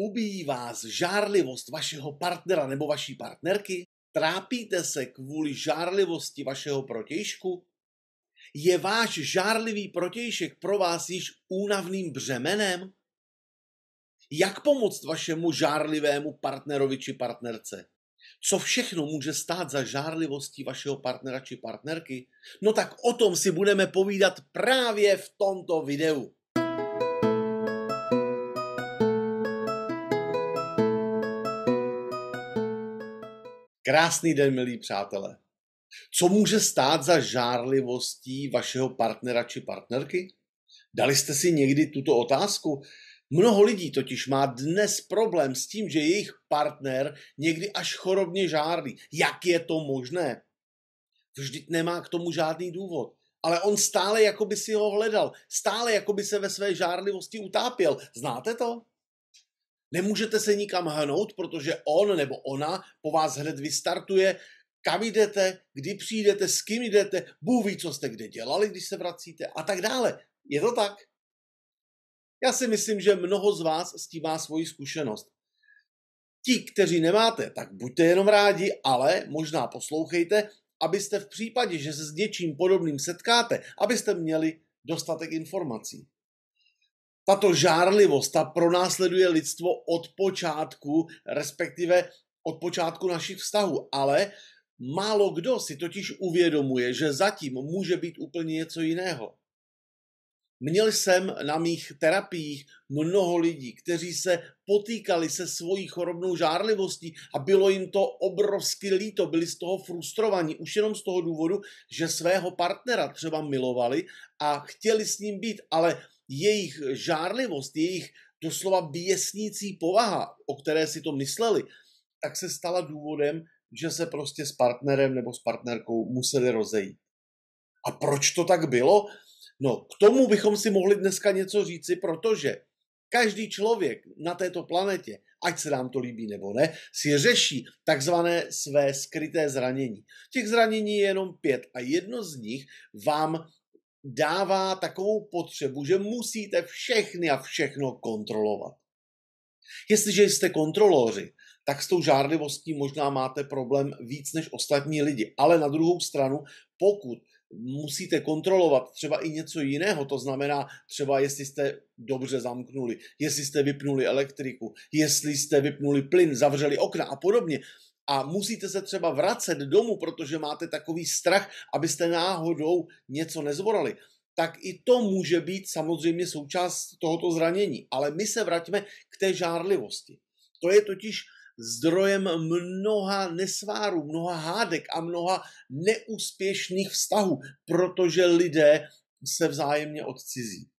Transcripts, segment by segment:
Ubíjí vás žárlivost vašeho partnera nebo vaší partnerky? Trápíte se kvůli žárlivosti vašeho protějšku? Je váš žárlivý protějšek pro vás již únavným břemenem? Jak pomoct vašemu žárlivému partnerovi či partnerce? Co všechno může stát za žárlivostí vašeho partnera či partnerky? No tak o tom si budeme povídat právě v tomto videu. Krásný den, milí přátelé. Co může stát za žárlivostí vašeho partnera či partnerky? Dali jste si někdy tuto otázku? Mnoho lidí totiž má dnes problém s tím, že jejich partner někdy až chorobně žárlí. Jak je to možné? Vždyť nemá k tomu žádný důvod. Ale on stále jako by si ho hledal, stále jako by se ve své žárlivosti utápěl. Znáte to? Nemůžete se nikam hnout, protože on nebo ona po vás hned vystartuje, kam jdete, kdy přijdete, s kým jdete, Bůh ví, co jste kde dělali, když se vracíte a tak dále. Je to tak? Já si myslím, že mnoho z vás s tím má svoji zkušenost. Ti, kteří nemáte, tak buďte jenom rádi, ale možná poslouchejte, abyste v případě, že se s něčím podobným setkáte, abyste měli dostatek informací tato žárlivost, ta pronásleduje lidstvo od počátku, respektive od počátku našich vztahů, ale málo kdo si totiž uvědomuje, že zatím může být úplně něco jiného. Měl jsem na mých terapiích mnoho lidí, kteří se potýkali se svojí chorobnou žárlivostí a bylo jim to obrovsky líto, byli z toho frustrovaní, už jenom z toho důvodu, že svého partnera třeba milovali a chtěli s ním být, ale jejich žárlivost, jejich doslova běsnící povaha, o které si to mysleli, tak se stala důvodem, že se prostě s partnerem nebo s partnerkou museli rozejít. A proč to tak bylo? No, k tomu bychom si mohli dneska něco říci, protože každý člověk na této planetě, ať se nám to líbí nebo ne, si řeší takzvané své skryté zranění. Těch zranění je jenom pět a jedno z nich vám dává takovou potřebu, že musíte všechny a všechno kontrolovat. Jestliže jste kontroloři, tak s tou žárlivostí možná máte problém víc než ostatní lidi. Ale na druhou stranu, pokud musíte kontrolovat třeba i něco jiného, to znamená třeba, jestli jste dobře zamknuli, jestli jste vypnuli elektriku, jestli jste vypnuli plyn, zavřeli okna a podobně, a musíte se třeba vracet domů, protože máte takový strach, abyste náhodou něco nezvorali, tak i to může být samozřejmě součást tohoto zranění. Ale my se vraťme k té žárlivosti. To je totiž zdrojem mnoha nesvárů, mnoha hádek a mnoha neúspěšných vztahů, protože lidé se vzájemně odcizí.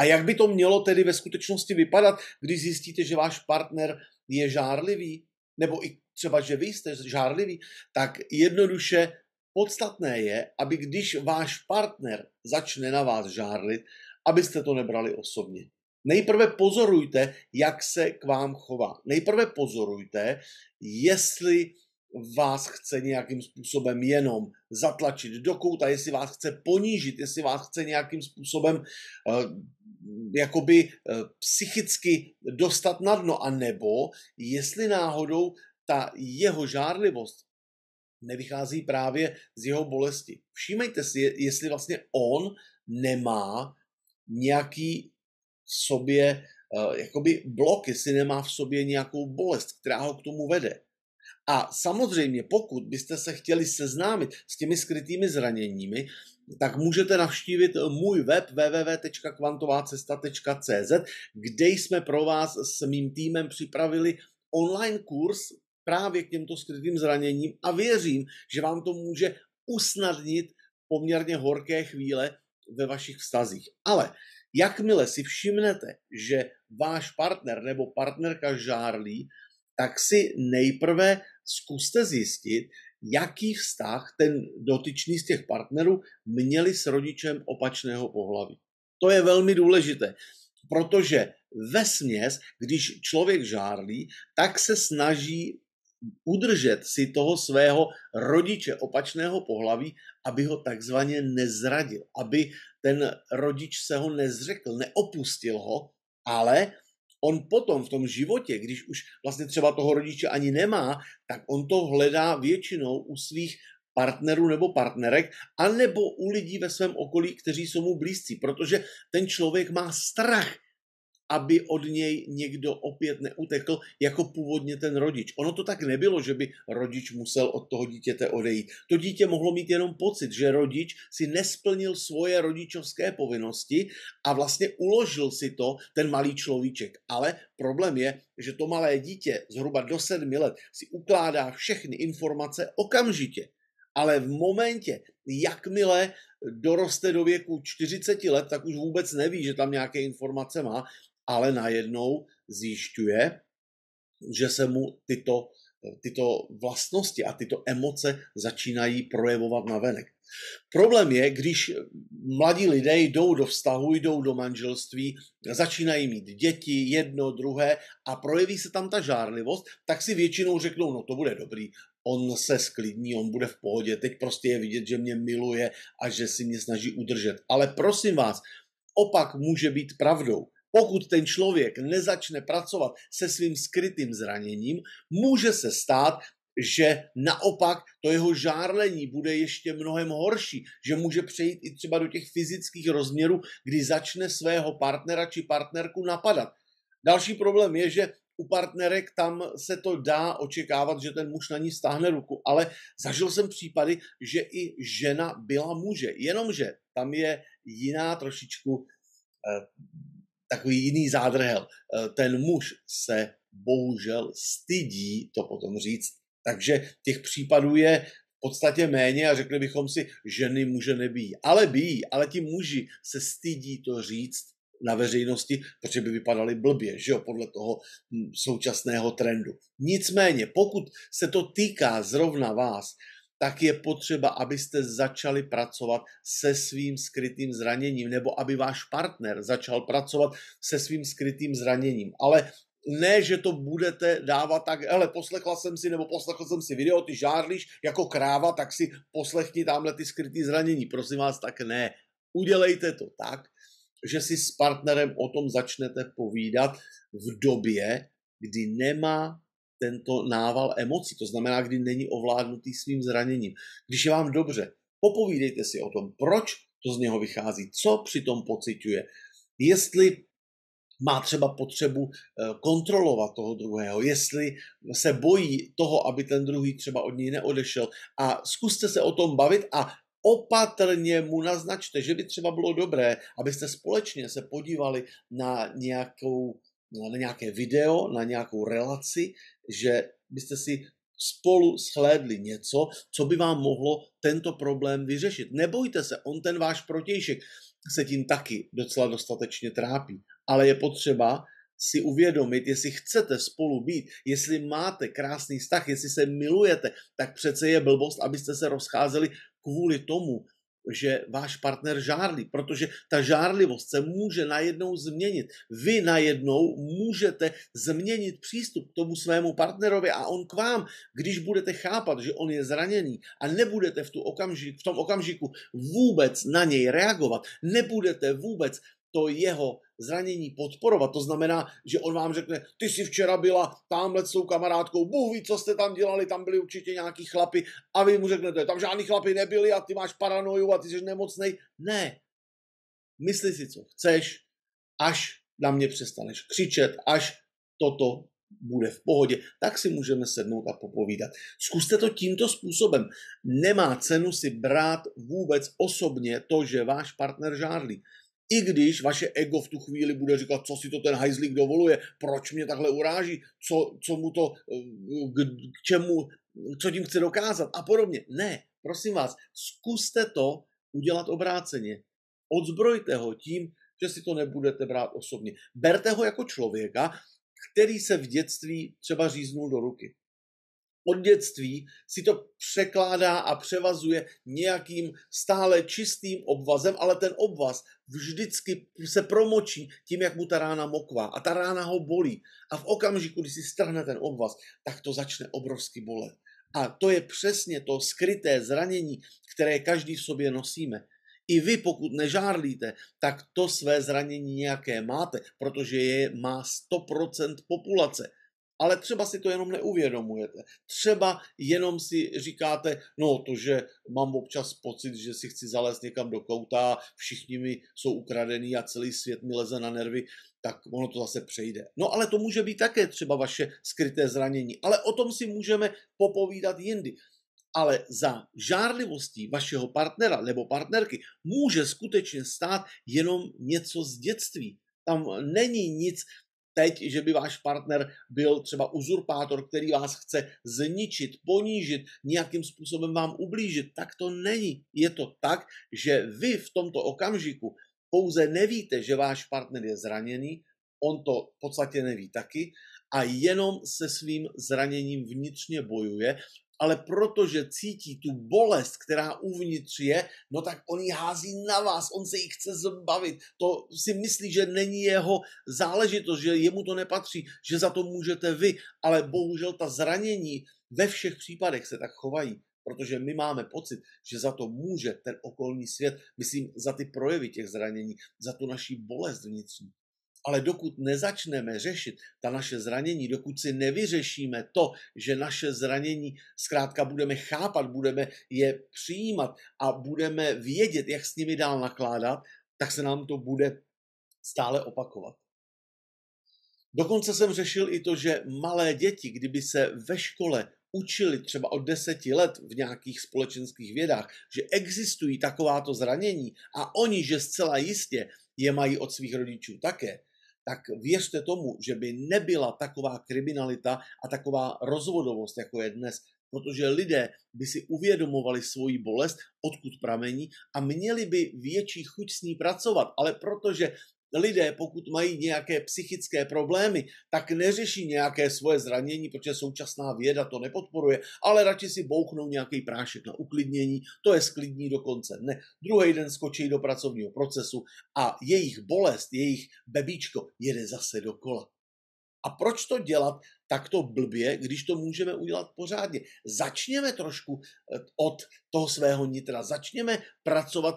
A jak by to mělo tedy ve skutečnosti vypadat, když zjistíte, že váš partner je žárlivý? Nebo i třeba že vy jste žárlivý, tak jednoduše podstatné je, aby když váš partner začne na vás žárlit, abyste to nebrali osobně. Nejprve pozorujte, jak se k vám chová. Nejprve pozorujte, jestli vás chce nějakým způsobem jenom zatlačit do kouta, jestli vás chce ponížit, jestli vás chce nějakým způsobem eh, jakoby eh, psychicky dostat na dno, a nebo jestli náhodou ta jeho žárlivost nevychází právě z jeho bolesti. Všímejte si, jestli vlastně on nemá nějaký v sobě eh, jakoby blok, jestli nemá v sobě nějakou bolest, která ho k tomu vede. A samozřejmě, pokud byste se chtěli seznámit s těmi skrytými zraněními, tak můžete navštívit můj web www.kvantovacesta.cz, kde jsme pro vás s mým týmem připravili online kurz právě k těmto skrytým zraněním a věřím, že vám to může usnadnit poměrně horké chvíle ve vašich vztazích. Ale jakmile si všimnete, že váš partner nebo partnerka žárlí, tak si nejprve zkuste zjistit, jaký vztah ten dotyčný z těch partnerů měli s rodičem opačného pohlaví. To je velmi důležité, protože ve směs, když člověk žárlí, tak se snaží udržet si toho svého rodiče opačného pohlaví, aby ho takzvaně nezradil, aby ten rodič se ho nezřekl, neopustil ho, ale on potom v tom životě, když už vlastně třeba toho rodiče ani nemá, tak on to hledá většinou u svých partnerů nebo partnerek, anebo u lidí ve svém okolí, kteří jsou mu blízcí, protože ten člověk má strach, aby od něj někdo opět neutekl jako původně ten rodič. Ono to tak nebylo, že by rodič musel od toho dítěte odejít. To dítě mohlo mít jenom pocit, že rodič si nesplnil svoje rodičovské povinnosti a vlastně uložil si to ten malý človíček. Ale problém je, že to malé dítě zhruba do sedmi let si ukládá všechny informace okamžitě. Ale v momentě, jakmile doroste do věku 40 let, tak už vůbec neví, že tam nějaké informace má ale najednou zjišťuje, že se mu tyto, tyto vlastnosti a tyto emoce začínají projevovat na venek. Problém je, když mladí lidé jdou do vztahu, jdou do manželství, začínají mít děti, jedno, druhé a projeví se tam ta žárlivost, tak si většinou řeknou, no to bude dobrý, on se sklidní, on bude v pohodě, teď prostě je vidět, že mě miluje a že si mě snaží udržet. Ale prosím vás, opak může být pravdou. Pokud ten člověk nezačne pracovat se svým skrytým zraněním, může se stát, že naopak to jeho žárlení bude ještě mnohem horší, že může přejít i třeba do těch fyzických rozměrů, kdy začne svého partnera či partnerku napadat. Další problém je, že u partnerek tam se to dá očekávat, že ten muž na ní stáhne ruku, ale zažil jsem případy, že i žena byla muže, jenomže tam je jiná trošičku eh, takový jiný zádrhel. Eh, ten muž se bohužel stydí to potom říct. Takže těch případů je v podstatě méně a řekli bychom si, ženy muže nebíjí. Ale bíjí, ale ti muži se stydí to říct na veřejnosti, protože by vypadali blbě, že jo, podle toho hm, současného trendu. Nicméně, pokud se to týká zrovna vás, tak je potřeba, abyste začali pracovat se svým skrytým zraněním, nebo aby váš partner začal pracovat se svým skrytým zraněním. Ale ne, že to budete dávat tak, hele, poslechla jsem si, nebo poslechl jsem si video, ty žárlíš jako kráva, tak si poslechni tamhle ty skrytý zranění. Prosím vás, tak ne. Udělejte to tak, že si s partnerem o tom začnete povídat v době, kdy nemá tento nával emocí, to znamená, kdy není ovládnutý svým zraněním. Když je vám dobře, popovídejte si o tom, proč to z něho vychází, co při tom pociťuje, jestli má třeba potřebu eh, kontrolovat toho druhého, jestli se bojí toho, aby ten druhý třeba od něj neodešel. A zkuste se o tom bavit a opatrně mu naznačte, že by třeba bylo dobré, abyste společně se podívali na nějakou No, na nějaké video, na nějakou relaci, že byste si spolu shlédli něco, co by vám mohlo tento problém vyřešit. Nebojte se, on ten váš protějšek se tím taky docela dostatečně trápí. Ale je potřeba si uvědomit, jestli chcete spolu být, jestli máte krásný vztah, jestli se milujete, tak přece je blbost, abyste se rozcházeli kvůli tomu, že váš partner žárlí, protože ta žárlivost se může najednou změnit. Vy najednou můžete změnit přístup k tomu svému partnerovi a on k vám, když budete chápat, že on je zraněný a nebudete v, tu okamžik, v tom okamžiku vůbec na něj reagovat, nebudete vůbec to jeho zranění podporovat. To znamená, že on vám řekne, ty jsi včera byla tamhle s tou kamarádkou, Bůh ví, co jste tam dělali, tam byli určitě nějaký chlapy a vy mu řeknete, tam žádný chlapy nebyli a ty máš paranoju a ty jsi nemocný. Ne. Myslí si, co chceš, až na mě přestaneš křičet, až toto bude v pohodě, tak si můžeme sednout a popovídat. Zkuste to tímto způsobem. Nemá cenu si brát vůbec osobně to, že váš partner žádlí. I když vaše ego v tu chvíli bude říkat, co si to ten hajzlík dovoluje, proč mě takhle uráží, co, co mu to, eh, k, k čemu, co tím chce dokázat a podobně. Ne, prosím vás, zkuste to udělat obráceně. Odzbrojte ho tím, že si to nebudete brát osobně. Berte ho jako člověka, který se v dětství třeba říznul do ruky od dětství si to překládá a převazuje nějakým stále čistým obvazem, ale ten obvaz vždycky se promočí tím, jak mu ta rána mokvá a ta rána ho bolí. A v okamžiku, kdy si strhne ten obvaz, tak to začne obrovsky bolet. A to je přesně to skryté zranění, které každý v sobě nosíme. I vy, pokud nežárlíte, tak to své zranění nějaké máte, protože je má 100% populace ale třeba si to jenom neuvědomujete. Třeba jenom si říkáte, no to, že mám občas pocit, že si chci zalézt někam do kouta, všichni mi jsou ukradený a celý svět mi leze na nervy, tak ono to zase přejde. No ale to může být také třeba vaše skryté zranění, ale o tom si můžeme popovídat jindy. Ale za žárlivostí vašeho partnera nebo partnerky může skutečně stát jenom něco z dětství. Tam není nic, teď, že by váš partner byl třeba uzurpátor, který vás chce zničit, ponížit, nějakým způsobem vám ublížit. Tak to není. Je to tak, že vy v tomto okamžiku pouze nevíte, že váš partner je zraněný, on to v podstatě neví taky a jenom se svým zraněním vnitřně bojuje ale protože cítí tu bolest, která uvnitř je, no tak on ji hází na vás, on se jí chce zbavit. To si myslí, že není jeho záležitost, že jemu to nepatří, že za to můžete vy, ale bohužel ta zranění ve všech případech se tak chovají protože my máme pocit, že za to může ten okolní svět, myslím, za ty projevy těch zranění, za tu naší bolest vnitřní. Ale dokud nezačneme řešit ta naše zranění, dokud si nevyřešíme to, že naše zranění zkrátka budeme chápat, budeme je přijímat a budeme vědět, jak s nimi dál nakládat, tak se nám to bude stále opakovat. Dokonce jsem řešil i to, že malé děti, kdyby se ve škole učili třeba od deseti let v nějakých společenských vědách, že existují takováto zranění a oni, že zcela jistě je mají od svých rodičů také, tak věřte tomu, že by nebyla taková kriminalita a taková rozvodovost, jako je dnes, protože lidé by si uvědomovali svoji bolest, odkud pramení a měli by větší chuť s ní pracovat, ale protože lidé, pokud mají nějaké psychické problémy, tak neřeší nějaké svoje zranění, protože současná věda to nepodporuje, ale radši si bouchnou nějaký prášek na uklidnění, to je sklidní dokonce. Ne, druhý den skočí do pracovního procesu a jejich bolest, jejich bebíčko jede zase dokola. A proč to dělat takto blbě, když to můžeme udělat pořádně? Začněme trošku eh, od toho svého nitra, začněme pracovat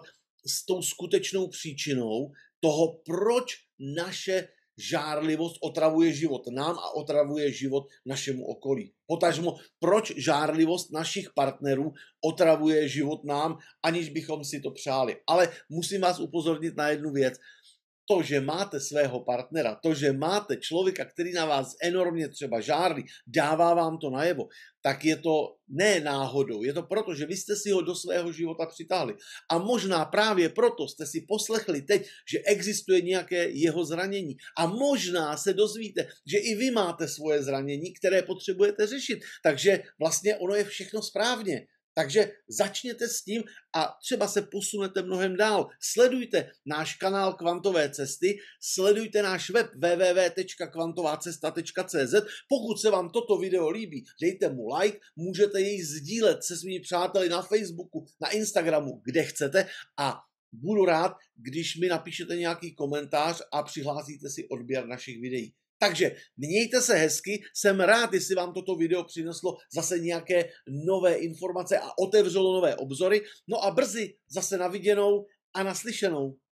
s tou skutečnou příčinou toho, proč naše žárlivost otravuje život nám a otravuje život našemu okolí. Potažmo, proč žárlivost našich partnerů otravuje život nám, aniž bychom si to přáli. Ale musím vás upozornit na jednu věc to, že máte svého partnera, to, že máte člověka, který na vás enormně třeba žárlí, dává vám to najevo, tak je to ne náhodou, je to proto, že vy jste si ho do svého života přitáhli. A možná právě proto jste si poslechli teď, že existuje nějaké jeho zranění. A možná se dozvíte, že i vy máte svoje zranění, které potřebujete řešit. Takže vlastně ono je všechno správně. Takže začněte s tím a třeba se posunete mnohem dál. Sledujte náš kanál Kvantové cesty, sledujte náš web www.kvantovacesta.cz. Pokud se vám toto video líbí, dejte mu like, můžete jej sdílet se svými přáteli na Facebooku, na Instagramu, kde chcete a budu rád, když mi napíšete nějaký komentář a přihlásíte si odběr našich videí. Takže mějte se hezky, jsem rád, jestli vám toto video přineslo zase nějaké nové informace a otevřelo nové obzory. No a brzy zase naviděnou a naslyšenou.